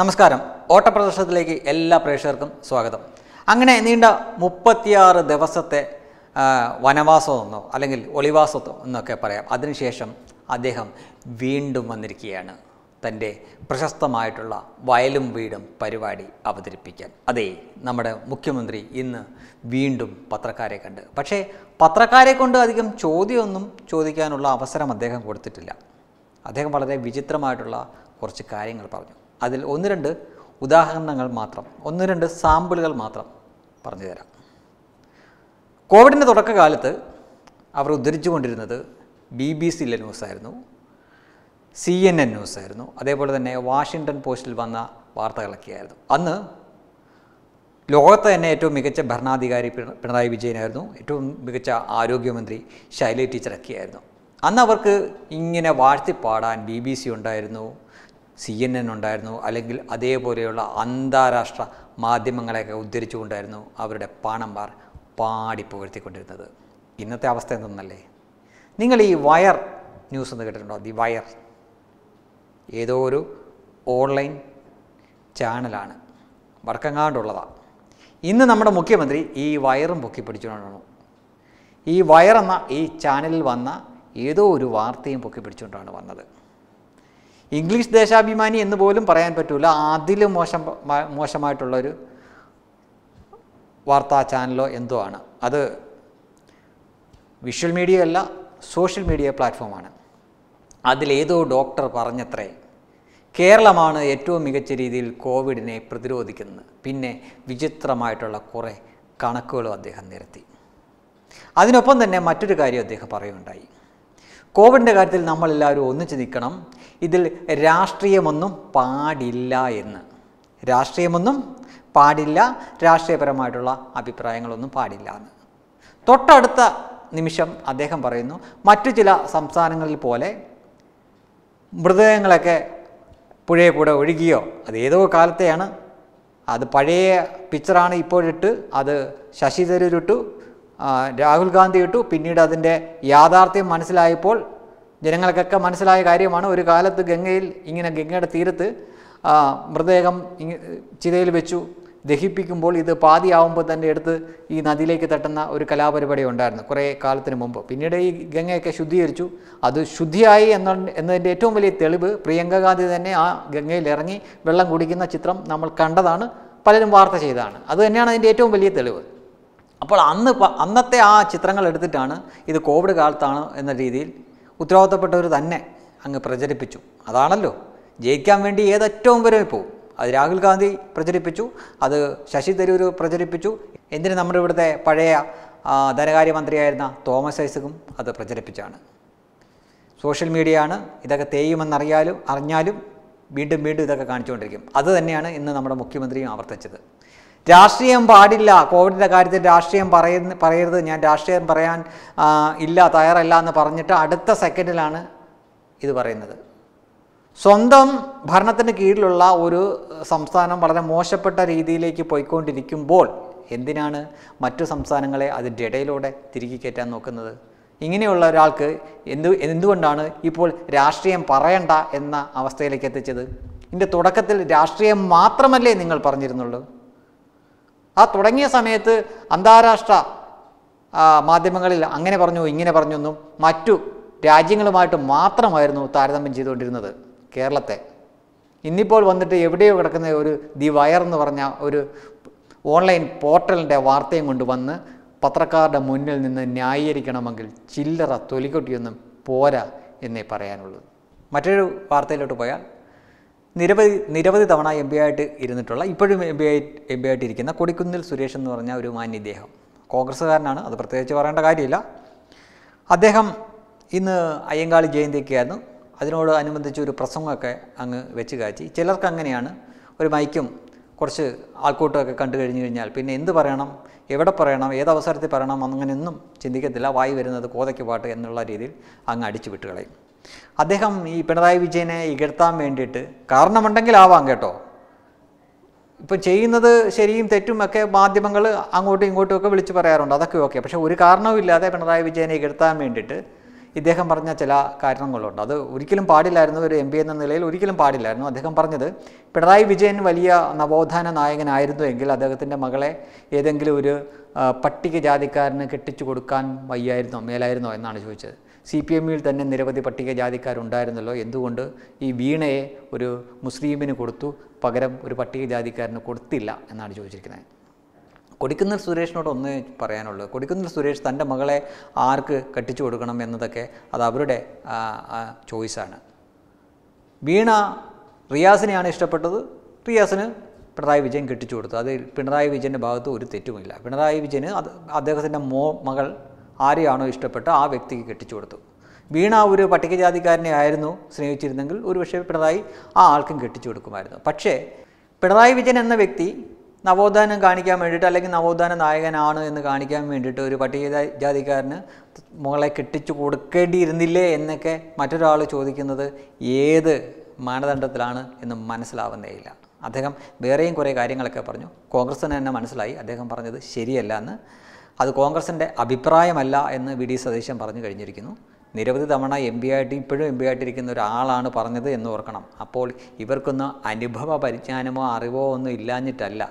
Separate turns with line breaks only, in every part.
നമസ്കാരം ഓട്ടപ്രദർശനത്തിലേക്ക് എല്ലാ പ്രേക്ഷകർക്കും സ്വാഗതം അങ്ങനെ നീണ്ട മുപ്പത്തിയാറ് ദിവസത്തെ വനവാസം എന്നോ അല്ലെങ്കിൽ ഒളിവാസത്തോ എന്നൊക്കെ പറയാം അതിനുശേഷം അദ്ദേഹം വീണ്ടും വന്നിരിക്കുകയാണ് തൻ്റെ പ്രശസ്തമായിട്ടുള്ള വയലും വീടും പരിപാടി അവതരിപ്പിക്കാൻ അതെ നമ്മുടെ മുഖ്യമന്ത്രി ഇന്ന് വീണ്ടും പത്രക്കാരെ കണ്ട് പക്ഷേ പത്രക്കാരെ കൊണ്ട് അധികം ചോദ്യമൊന്നും ചോദിക്കാനുള്ള അവസരം അദ്ദേഹം കൊടുത്തിട്ടില്ല അദ്ദേഹം വളരെ വിചിത്രമായിട്ടുള്ള കുറച്ച് കാര്യങ്ങൾ പറഞ്ഞു അതിൽ ഒന്ന് രണ്ട് ഉദാഹരണങ്ങൾ മാത്രം ഒന്ന് രണ്ട് സാമ്പിളുകൾ മാത്രം പറഞ്ഞു തരാം കോവിഡിൻ്റെ തുടക്കകാലത്ത് അവർ ഉദ്ധരിച്ചു കൊണ്ടിരുന്നത് ബി ബി സിയിലെ ന്യൂസായിരുന്നു സി എൻ എൻ ന്യൂസായിരുന്നു അതേപോലെ തന്നെ വാഷിങ്ടൺ പോസ്റ്റിൽ വന്ന വാർത്തകളൊക്കെയായിരുന്നു അന്ന് ലോകത്തെ തന്നെ ഏറ്റവും മികച്ച ഭരണാധികാരി പിണറായി വിജയനായിരുന്നു ഏറ്റവും മികച്ച ആരോഗ്യമന്ത്രി ശൈല ടീച്ചറൊക്കെയായിരുന്നു അന്ന് അവർക്ക് ഇങ്ങനെ വാഴ്ത്തിപ്പാടാൻ ബി ബി സി ഉണ്ടായിരുന്നു സി എൻ എൻ ഉണ്ടായിരുന്നു അല്ലെങ്കിൽ അതേപോലെയുള്ള അന്താരാഷ്ട്ര മാധ്യമങ്ങളെയൊക്കെ ഉദ്ധരിച്ചുകൊണ്ടായിരുന്നു അവരുടെ പാണന്മാർ പാടി പുകഴ്ത്തിക്കൊണ്ടിരുന്നത് ഇന്നത്തെ അവസ്ഥ എന്തെന്നല്ലേ നിങ്ങൾ ഈ വയർ ന്യൂസ് എന്ന് കേട്ടിട്ടുണ്ടോ ദി വയർ ഏതോ ഒരു ഓൺലൈൻ ചാനലാണ് വടക്കങ്ങാണ്ടുള്ളതാണ് ഇന്ന് നമ്മുടെ മുഖ്യമന്ത്രി ഈ വയറും പൊക്കി പിടിച്ചുകൊണ്ടാണ് ഈ വയറെന്ന ഈ ചാനലിൽ വന്ന ഏതോ ഒരു വാർത്തയും പൊക്കി പിടിച്ചുകൊണ്ടാണ് വന്നത് ഇംഗ്ലീഷ് ദേശാഭിമാനി എന്ന് പോലും പറയാൻ പറ്റില്ല അതിലും മോശം മോശമായിട്ടുള്ളൊരു വാർത്താ ചാനലോ എന്തോ ആണ് അത് വിഷ്വൽ മീഡിയ അല്ല സോഷ്യൽ മീഡിയ പ്ലാറ്റ്ഫോമാണ് അതിലേതോ ഡോക്ടർ പറഞ്ഞത്രേ കേരളമാണ് ഏറ്റവും മികച്ച രീതിയിൽ കോവിഡിനെ പ്രതിരോധിക്കുന്നത് പിന്നെ വിചിത്രമായിട്ടുള്ള കുറേ കണക്കുകളും അദ്ദേഹം നിരത്തി അതിനൊപ്പം തന്നെ മറ്റൊരു കാര്യം അദ്ദേഹം പറയുകയുണ്ടായി കോവിഡിൻ്റെ കാര്യത്തിൽ നമ്മളെല്ലാവരും ഒന്നിച്ച് നിൽക്കണം ഇതിൽ രാഷ്ട്രീയമൊന്നും പാടില്ല എന്ന് രാഷ്ട്രീയമൊന്നും പാടില്ല രാഷ്ട്രീയപരമായിട്ടുള്ള അഭിപ്രായങ്ങളൊന്നും പാടില്ല എന്ന് തൊട്ടടുത്ത നിമിഷം അദ്ദേഹം പറയുന്നു മറ്റു ചില സംസ്ഥാനങ്ങളിൽ പോലെ മൃതദേഹങ്ങളൊക്കെ പുഴയെ കൂടെ ഒഴുകിയോ അത് ഏതോ കാലത്തെയാണ് അത് പഴയ പിക്ചറാണ് ഇപ്പോഴിട്ട് അത് ശശി തരൂരിട്ടു രാഹുൽ ഗാന്ധി ഇട്ടു പിന്നീട് അതിൻ്റെ യാഥാർത്ഥ്യം മനസ്സിലായപ്പോൾ ജനങ്ങൾക്കൊക്കെ മനസ്സിലായ കാര്യമാണ് ഒരു കാലത്ത് ഗംഗയിൽ ഇങ്ങനെ ഗംഗയുടെ തീരത്ത് മൃതദേഹം ചിതയിൽ വെച്ചു ദഹിപ്പിക്കുമ്പോൾ ഇത് പാതിയാവുമ്പോൾ തന്നെ എടുത്ത് ഈ നദിയിലേക്ക് തട്ടുന്ന ഒരു കലാപരിപാടി ഉണ്ടായിരുന്നു കുറേ കാലത്തിന് മുമ്പ് പിന്നീട് ഈ ഗംഗയൊക്കെ ശുദ്ധീകരിച്ചു അത് ശുദ്ധിയായി എന്ന എന്നതിൻ്റെ ഏറ്റവും വലിയ തെളിവ് പ്രിയങ്ക ഗാന്ധി തന്നെ ആ ഗംഗയിൽ ഇറങ്ങി വെള്ളം കുടിക്കുന്ന ചിത്രം നമ്മൾ കണ്ടതാണ് പലരും വാർത്ത ചെയ്തതാണ് അത് തന്നെയാണ് അതിൻ്റെ ഏറ്റവും വലിയ തെളിവ് അപ്പോൾ അന്ന് അന്നത്തെ ആ ചിത്രങ്ങൾ എടുത്തിട്ടാണ് ഇത് കോവിഡ് കാലത്താണ് എന്ന രീതിയിൽ ഉത്തരവാദിത്തപ്പെട്ടവർ തന്നെ അങ്ങ് പ്രചരിപ്പിച്ചു അതാണല്ലോ ജയിക്കാൻ വേണ്ടി ഏതറ്റവും വരെ പോകും അത് രാഹുൽ ഗാന്ധി പ്രചരിപ്പിച്ചു അത് ശശി തരൂർ പ്രചരിപ്പിച്ചു എന്തിന് നമ്മുടെ ഇവിടുത്തെ പഴയ ധനകാര്യമന്ത്രിയായിരുന്ന തോമസ് ഐസകും അത് പ്രചരിപ്പിച്ചാണ് സോഷ്യൽ മീഡിയയാണ് ഇതൊക്കെ തേയുമെന്നറിയാലും അറിഞ്ഞാലും വീണ്ടും വീണ്ടും ഇതൊക്കെ കാണിച്ചുകൊണ്ടിരിക്കും അത് തന്നെയാണ് ഇന്ന് നമ്മുടെ മുഖ്യമന്ത്രിയും ആവർത്തിച്ചത് രാഷ്ട്രീയം പാടില്ല കോവിഡിൻ്റെ കാര്യത്തിൽ രാഷ്ട്രീയം പറയുന്ന പറയരുത് ഞാൻ രാഷ്ട്രീയം പറയാൻ ഇല്ല തയ്യാറല്ല എന്ന് പറഞ്ഞിട്ട് അടുത്ത സെക്കൻഡിലാണ് ഇത് പറയുന്നത് സ്വന്തം ഭരണത്തിന് കീഴിലുള്ള ഒരു സംസ്ഥാനം വളരെ മോശപ്പെട്ട രീതിയിലേക്ക് പോയിക്കൊണ്ടിരിക്കുമ്പോൾ എന്തിനാണ് മറ്റു സംസ്ഥാനങ്ങളെ അതിൻ്റെ ഇടയിലൂടെ തിരികെ കയറ്റാൻ നോക്കുന്നത് ഇങ്ങനെയുള്ള ഒരാൾക്ക് എന്ത് എന്തുകൊണ്ടാണ് ഇപ്പോൾ രാഷ്ട്രീയം പറയണ്ട എന്ന അവസ്ഥയിലേക്ക് എത്തിച്ചത് ഇതിൻ്റെ തുടക്കത്തിൽ രാഷ്ട്രീയം മാത്രമല്ലേ നിങ്ങൾ പറഞ്ഞിരുന്നുള്ളൂ ആ തുടങ്ങിയ സമയത്ത് അന്താരാഷ്ട്ര മാധ്യമങ്ങളിൽ അങ്ങനെ പറഞ്ഞു ഇങ്ങനെ പറഞ്ഞു എന്നും മറ്റു രാജ്യങ്ങളുമായിട്ട് മാത്രമായിരുന്നു താരതമ്യം ചെയ്തുകൊണ്ടിരുന്നത് കേരളത്തെ ഇന്നിപ്പോൾ വന്നിട്ട് എവിടെയോ കിടക്കുന്ന ഒരു ദി വയർ എന്ന് പറഞ്ഞ ഒരു ഓൺലൈൻ പോർട്ടലിൻ്റെ വാർത്തയും കൊണ്ട് വന്ന് പത്രക്കാരുടെ മുന്നിൽ നിന്ന് ന്യായീകരിക്കണമെങ്കിൽ ചില്ലറ തൊലിക്കൊട്ടിയൊന്നും പോരാ എന്നേ പറയാനുള്ളൂ മറ്റൊരു വാർത്തയിലോട്ട് പോയാൽ നിരവധി നിരവധി തവണ എം പി ആയിട്ട് ഇരുന്നിട്ടുള്ള ഇപ്പോഴും എം പി ആയി എം പി ആയിട്ട് ഇരിക്കുന്ന കൊടിക്കുന്നിൽ സുരേഷ് എന്ന് പറഞ്ഞ ഒരു മാന്യദ്ദേഹം കോൺഗ്രസ്സുകാരനാണ് അത് പ്രത്യേകിച്ച് പറയേണ്ട കാര്യമില്ല അദ്ദേഹം ഇന്ന് അയ്യങ്കാളി ജയന്തിയൊക്കെയായിരുന്നു അതിനോട് അനുബന്ധിച്ച് ഒരു പ്രസംഗമൊക്കെ അങ്ങ് വെച്ച് കാച്ചി ചിലർക്ക് അങ്ങനെയാണ് ഒരു മൈക്കും കുറച്ച് ആൾക്കൂട്ടമൊക്കെ കണ്ടു കഴിഞ്ഞു കഴിഞ്ഞാൽ പിന്നെ എന്ത് പറയണം എവിടെ പറയണം ഏത് അവസരത്തിൽ പറയണം അങ്ങനെയൊന്നും ചിന്തിക്കത്തില്ല വായി വരുന്നത് കോതയ്ക്ക് പാട്ട് എന്നുള്ള രീതിയിൽ അങ്ങ് അടിച്ചു വിട്ടുകളയും അദ്ദേഹം ഈ പിണറായി വിജയനെ ഇകഴ്ത്താൻ വേണ്ടിയിട്ട് കാരണമുണ്ടെങ്കിലാവാം കേട്ടോ ഇപ്പം ചെയ്യുന്നത് ശരിയും തെറ്റും ഒക്കെ മാധ്യമങ്ങൾ അങ്ങോട്ടും ഇങ്ങോട്ടും ഒക്കെ വിളിച്ചു പറയാറുണ്ട് അതൊക്കെ ഓക്കെ പക്ഷേ ഒരു കാരണവുമില്ലാതെ പിണറായി വിജയനെ ഇകഴ്ത്താൻ വേണ്ടിയിട്ട് ഇദ്ദേഹം പറഞ്ഞ ചില കാരണങ്ങളുണ്ട് അത് ഒരിക്കലും പാടില്ലായിരുന്നു ഒരു എം പി എന്ന നിലയിൽ ഒരിക്കലും പാടില്ലായിരുന്നു അദ്ദേഹം പറഞ്ഞത് പിണറായി വിജയൻ വലിയ നവോത്ഥാന നായകനായിരുന്നു എങ്കിൽ അദ്ദേഹത്തിൻ്റെ മകളെ ഏതെങ്കിലും ഒരു ജാതിക്കാരന് കെട്ടിച്ചു കൊടുക്കാൻ വയ്യായിരുന്നോ മേലായിരുന്നോ എന്നാണ് ചോദിച്ചത് സി പി എമ്മിൽ തന്നെ നിരവധി പട്ടികജാതിക്കാരുണ്ടായിരുന്നല്ലോ എന്തുകൊണ്ട് ഈ വീണയെ ഒരു മുസ്ലിമിന് കൊടുത്തു പകരം ഒരു പട്ടികജാതിക്കാരന് കൊടുത്തില്ല എന്നാണ് ചോദിച്ചിരിക്കുന്നത് കൊടിക്കുന്നൽ സുരേഷിനോട് ഒന്ന് പറയാനുള്ളത് കൊടിക്കുന്നൽ സുരേഷ് തൻ്റെ മകളെ ആർക്ക് കെട്ടിച്ചു കൊടുക്കണം എന്നതൊക്കെ അത് അവരുടെ ചോയ്സാണ് വീണ റിയാസിനെയാണ് ഇഷ്ടപ്പെട്ടത് റിയാസിന് പിണറായി വിജയൻ കെട്ടിച്ചു കൊടുത്തു അതിൽ പിണറായി വിജയൻ്റെ ഭാഗത്ത് ഒരു തെറ്റുമില്ല പിണറായി വിജയന് അത് അദ്ദേഹത്തിൻ്റെ മോ മകൾ ആരെയാണോ ഇഷ്ടപ്പെട്ട ആ വ്യക്തിക്ക് കെട്ടിച്ചു കൊടുത്തു വീണ ഒരു പട്ടികജാതിക്കാരനെ ആയിരുന്നു സ്നേഹിച്ചിരുന്നെങ്കിൽ ഒരുപക്ഷെ പിണറായി ആ ആൾക്കും കെട്ടിച്ചു കൊടുക്കുമായിരുന്നു പക്ഷേ പിണറായി വിജയൻ എന്ന വ്യക്തി നവോത്ഥാനം കാണിക്കാൻ വേണ്ടിയിട്ട് അല്ലെങ്കിൽ നവോത്ഥാന നായകനാണ് എന്ന് കാണിക്കാൻ വേണ്ടിയിട്ട് ഒരു പട്ടികജാതിക്കാരന് മകളെ കെട്ടിച്ചു കൊടുക്കേണ്ടിയിരുന്നില്ലേ എന്നൊക്കെ മറ്റൊരാൾ ചോദിക്കുന്നത് ഏത് മാനദണ്ഡത്തിലാണ് എന്ന് മനസ്സിലാവുന്നേയില്ല അദ്ദേഹം വേറെയും കുറേ കാര്യങ്ങളൊക്കെ പറഞ്ഞു കോൺഗ്രസ് തന്നെ മനസ്സിലായി അദ്ദേഹം പറഞ്ഞത് ശരിയല്ല എന്ന് അത് കോൺഗ്രസിൻ്റെ അഭിപ്രായമല്ല എന്ന് വി ഡി സതീശൻ പറഞ്ഞു കഴിഞ്ഞിരിക്കുന്നു നിരവധി തവണ എം പി ആയിട്ട് ഇപ്പോഴും എം പി ആയിട്ടിരിക്കുന്ന ഒരാളാണ് പറഞ്ഞത് എന്ന് ഓർക്കണം അപ്പോൾ ഇവർക്കൊന്നും അനുഭവ പരിജ്ഞാനമോ അറിവോ ഒന്നും ഇല്ലാഞ്ഞിട്ടല്ല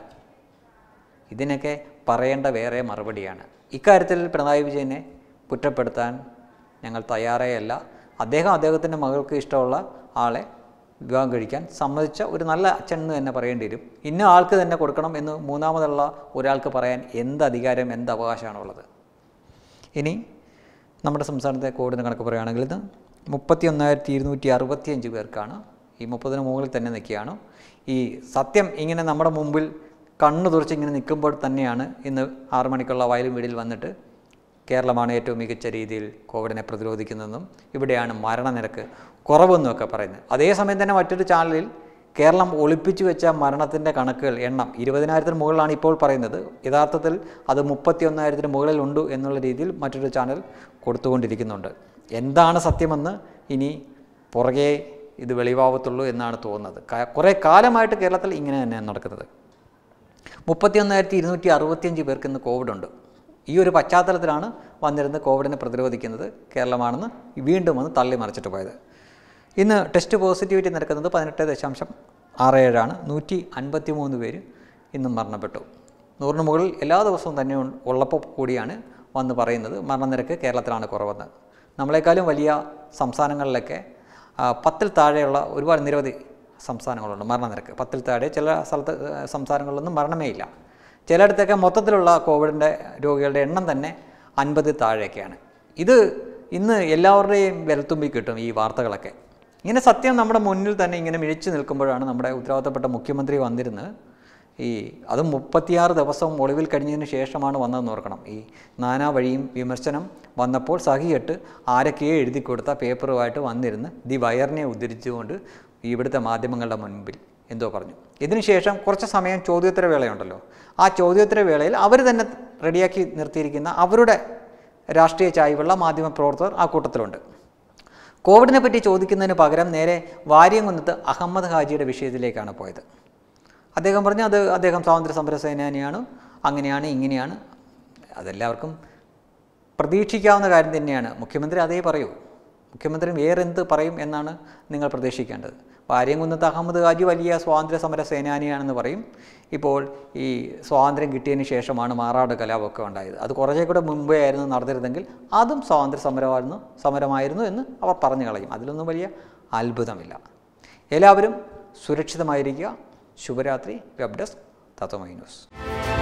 ഇതിനൊക്കെ പറയേണ്ട വേറെ മറുപടിയാണ് ഇക്കാര്യത്തിൽ പിണറായി വിജയനെ കുറ്റപ്പെടുത്താൻ ഞങ്ങൾ തയ്യാറേയല്ല അദ്ദേഹം അദ്ദേഹത്തിൻ്റെ മകൾക്ക് ഇഷ്ടമുള്ള ആളെ വിവാഹം കഴിക്കാൻ സമ്മതിച്ച ഒരു നല്ല അച്ഛൻ എന്ന് തന്നെ പറയേണ്ടി വരും ഇന്ന ആൾക്ക് തന്നെ കൊടുക്കണം എന്ന് മൂന്നാമതുള്ള ഒരാൾക്ക് പറയാൻ എന്ത് അധികാരം എന്ത് അവകാശമാണുള്ളത് ഇനി നമ്മുടെ സംസ്ഥാനത്തെ കോവിഡിന് കണക്ക് പറയുകയാണെങ്കിൽ ഇത് മുപ്പത്തി ഒന്നായിരത്തി ഇരുന്നൂറ്റി അഞ്ച് പേർക്കാണ് ഈ മുപ്പതിന് മുകളിൽ തന്നെ നിൽക്കുകയാണ് ഈ സത്യം ഇങ്ങനെ നമ്മുടെ മുമ്പിൽ കണ്ണു തുറച്ച് ഇങ്ങനെ നിൽക്കുമ്പോൾ തന്നെയാണ് ഇന്ന് ആറു മണിക്കുള്ള വയലും വീടിൽ വന്നിട്ട് കേരളമാണ് ഏറ്റവും മികച്ച രീതിയിൽ കോവിഡിനെ പ്രതിരോധിക്കുന്നതെന്നും ഇവിടെയാണ് മരണനിരക്ക് കുറവെന്നൊക്കെ പറയുന്നത് അതേസമയം തന്നെ മറ്റൊരു ചാനലിൽ കേരളം ഒളിപ്പിച്ചു വെച്ച മരണത്തിൻ്റെ കണക്കുകൾ എണ്ണം ഇരുപതിനായിരത്തിന് മുകളിലാണ് ഇപ്പോൾ പറയുന്നത് യഥാർത്ഥത്തിൽ അത് മുപ്പത്തി ഒന്നായിരത്തിന് മുകളിലുണ്ട് എന്നുള്ള രീതിയിൽ മറ്റൊരു ചാനൽ കൊടുത്തുകൊണ്ടിരിക്കുന്നുണ്ട് എന്താണ് സത്യമെന്ന് ഇനി പുറകെ ഇത് വെളിവാവത്തുള്ളൂ എന്നാണ് തോന്നുന്നത് കുറേ കാലമായിട്ട് കേരളത്തിൽ ഇങ്ങനെ തന്നെയാണ് നടക്കുന്നത് ഒന്നായിരത്തി ഇരുന്നൂറ്റി അറുപത്തിയഞ്ച് പേർക്ക് ഇന്ന് ഉണ്ട് ഈ ഒരു പശ്ചാത്തലത്തിലാണ് വന്നിരുന്ന് കോവിഡിനെ പ്രതിരോധിക്കുന്നത് കേരളമാണെന്ന് വീണ്ടും വന്ന് തള്ളി മറിച്ചിട്ട് പോയത് ഇന്ന് ടെസ്റ്റ് പോസിറ്റിവിറ്റി നിരക്കുന്നത് പതിനെട്ട് ദശാംശം ആറ് ഏഴാണ് നൂറ്റി അൻപത്തി മൂന്ന് പേര് ഇന്നും മരണപ്പെട്ടു നൂറിന് മുകളിൽ എല്ലാ ദിവസവും തന്നെ ഉള്ളപ്പോൾ കൂടിയാണ് വന്ന് പറയുന്നത് മരണനിരക്ക് കേരളത്തിലാണ് കുറവെന്ന് നമ്മളെക്കാളും വലിയ സംസ്ഥാനങ്ങളിലൊക്കെ പത്തിൽ താഴെയുള്ള ഒരുപാട് നിരവധി സംസ്ഥാനങ്ങളുണ്ട് മരണനിരക്ക് പത്തിൽ താഴെ ചില സ്ഥലത്ത് സംസ്ഥാനങ്ങളിലൊന്നും മരണമേ ഇല്ല ചിലയിടത്തൊക്കെ മൊത്തത്തിലുള്ള കോവിഡിൻ്റെ രോഗികളുടെ എണ്ണം തന്നെ അൻപത് താഴെയൊക്കെയാണ് ഇത് ഇന്ന് എല്ലാവരുടെയും വിരൽത്തുമ്പി കിട്ടും ഈ വാർത്തകളൊക്കെ ഇങ്ങനെ സത്യം നമ്മുടെ മുന്നിൽ തന്നെ ഇങ്ങനെ മിഴിച്ചു നിൽക്കുമ്പോഴാണ് നമ്മുടെ ഉത്തരവാദിത്തപ്പെട്ട മുഖ്യമന്ത്രി വന്നിരുന്നത് ഈ അത് മുപ്പത്തിയാറ് ദിവസം ഒളിവിൽ കഴിഞ്ഞതിന് ശേഷമാണ് വന്നതെന്ന് ഓർക്കണം ഈ നാനാ വഴിയും വിമർശനം വന്നപ്പോൾ സഹിയിട്ട് ആരൊക്കെയോ എഴുതി കൊടുത്ത പേപ്പറുമായിട്ട് വന്നിരുന്ന് ദി വയറിനെ ഉദ്ധരിച്ചുകൊണ്ട് ഇവിടുത്തെ മാധ്യമങ്ങളുടെ മുൻപിൽ എന്തോ പറഞ്ഞു ഇതിനുശേഷം കുറച്ച് സമയം ചോദ്യോത്തര വേളയുണ്ടല്ലോ ആ ചോദ്യോത്തര വേളയിൽ അവർ തന്നെ റെഡിയാക്കി നിർത്തിയിരിക്കുന്ന അവരുടെ രാഷ്ട്രീയ ചായ്വുള്ള പ്രവർത്തകർ ആ കൂട്ടത്തിലുണ്ട് കോവിഡിനെ പറ്റി ചോദിക്കുന്നതിന് പകരം നേരെ കൊന്നത്ത് അഹമ്മദ് ഹാജിയുടെ വിഷയത്തിലേക്കാണ് പോയത് അദ്ദേഹം പറഞ്ഞു അത് അദ്ദേഹം സ്വാതന്ത്ര്യ സേനാനിയാണ് അങ്ങനെയാണ് ഇങ്ങനെയാണ് അതെല്ലാവർക്കും പ്രതീക്ഷിക്കാവുന്ന കാര്യം തന്നെയാണ് മുഖ്യമന്ത്രി അതേ പറയൂ മുഖ്യമന്ത്രി വേറെന്ത് പറയും എന്നാണ് നിങ്ങൾ പ്രതീക്ഷിക്കേണ്ടത് പാരിയംകുന്നത്ത് അഹമ്മദ് ഹാജി വലിയ സ്വാതന്ത്ര്യ സമര സേനാനിയാണെന്ന് പറയും ഇപ്പോൾ ഈ സ്വാതന്ത്ര്യം കിട്ടിയതിന് ശേഷമാണ് മാറാട് കലാപമൊക്കെ ഉണ്ടായത് അത് കുറച്ചേ കൂടെ മുമ്പേ ആയിരുന്നു നടന്നിരുന്നെങ്കിൽ അതും സ്വാതന്ത്ര്യ സമരമായിരുന്നു സമരമായിരുന്നു എന്ന് അവർ പറഞ്ഞു കളയും അതിലൊന്നും വലിയ അത്ഭുതമില്ല എല്ലാവരും സുരക്ഷിതമായിരിക്കുക ശുഭരാത്രി വെബ് ഡെസ്ക് തത്വമൈ ന്യൂസ്